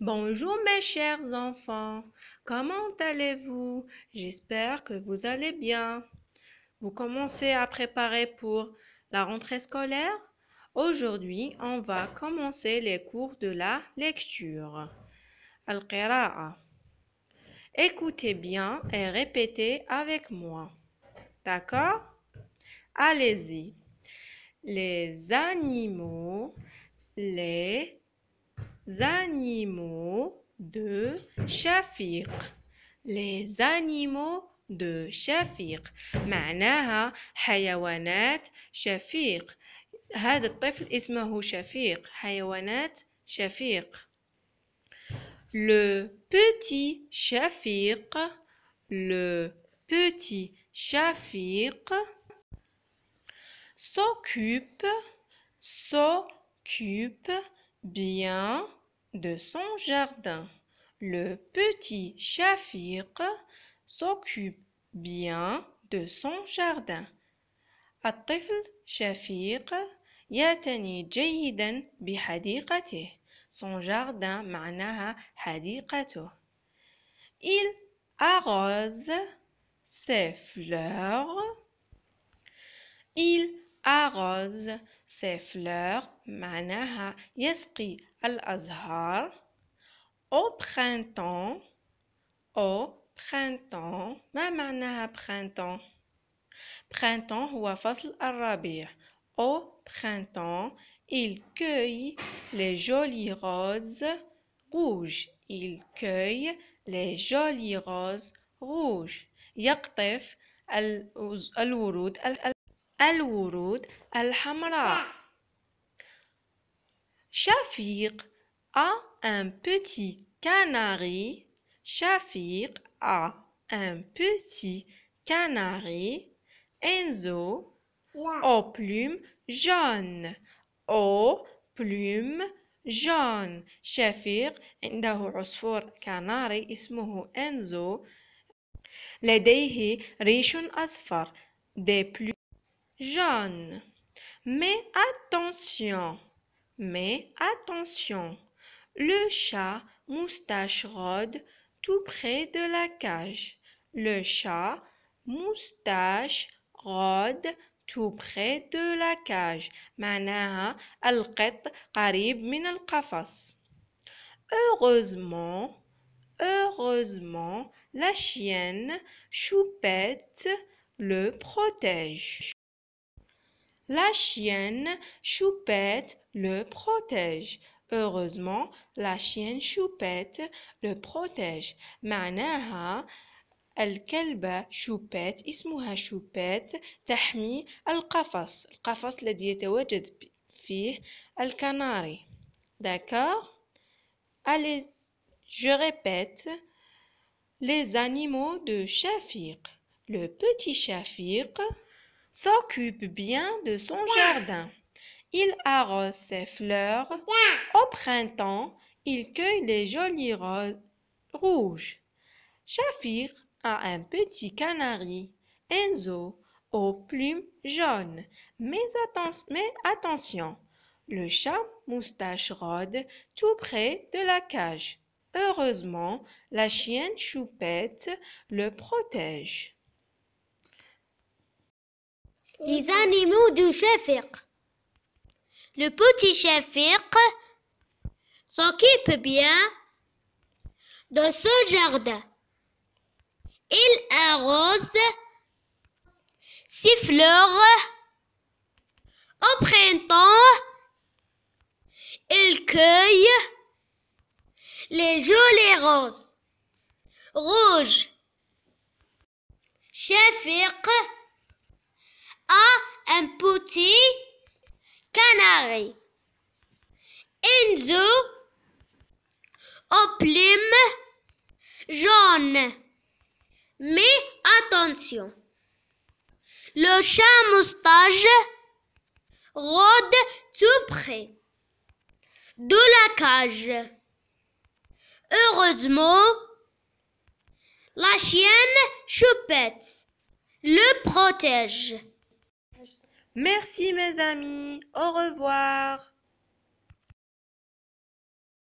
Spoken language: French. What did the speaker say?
Bonjour mes chers enfants, comment allez-vous J'espère que vous allez bien. Vous commencez à préparer pour la rentrée scolaire Aujourd'hui, on va commencer les cours de la lecture. Al-Qira'a. Écoutez bien et répétez avec moi. D'accord Allez-y. Les animaux, les les animaux de Shafiq. Les animaux de Shafiq. Manaha Hayawanet Shafiq. هذا الطفل اسمه Shafiq. حيوانات Shafiq. Le petit Shafiq. Le petit Shafiq s'occupe, s'occupe bien de son jardin. Le petit Shafiq s'occupe bien de son jardin. الطفل شفيق يعتني جيدا بحديقته. Son jardin معناها حديقته. Il arrose ses fleurs. Il arrose ses fleurs معناها al Azhar. au printemps au printemps ما معناها printemps printemps هو فصل الربيع au printemps il cueille les jolies roses rouges il cueille les jolies roses rouges يقطف الورود الورود الحمراء ah. شفيق a un petit canari شفيق a un petit canari Enzo aux plumes jaunes aux plumes جون شفيق عنده عصفور كناري اسمه أنزو لديه ريش أصفر دي jaune. Mais attention, mais attention, le chat moustache rôde tout près de la cage. Le chat moustache rôde tout près de la cage. معناها القط min al kafas. Heureusement, heureusement, la chienne choupette le protège. La chienne Choupette le protège. Heureusement, la chienne Choupette le protège. معناها الكلبة شوبات اسمها شوبات تحمي القفص القفص الذي يتواجد فيه الكناري d'accord Allez, je répète les animaux de chafik. le petit chafik s'occupe bien de son jardin. Il arrose ses fleurs. Au printemps, il cueille les jolies roses rouges. Shafir a un petit canari, Enzo, aux plumes jaunes. Mais, mais attention, le chat moustache rôde tout près de la cage. Heureusement, la chienne choupette le protège. Les animaux du Shafiq. Le petit Shafiq s'occupe bien de ce jardin. Il arrose ses fleurs. Au printemps, il cueille les jolies roses rouges. Enzo aux plumes jaunes. Mais attention, le chat moustache rôde tout près de la cage. Heureusement, la chienne choupette le protège. Merci mes amis, au revoir.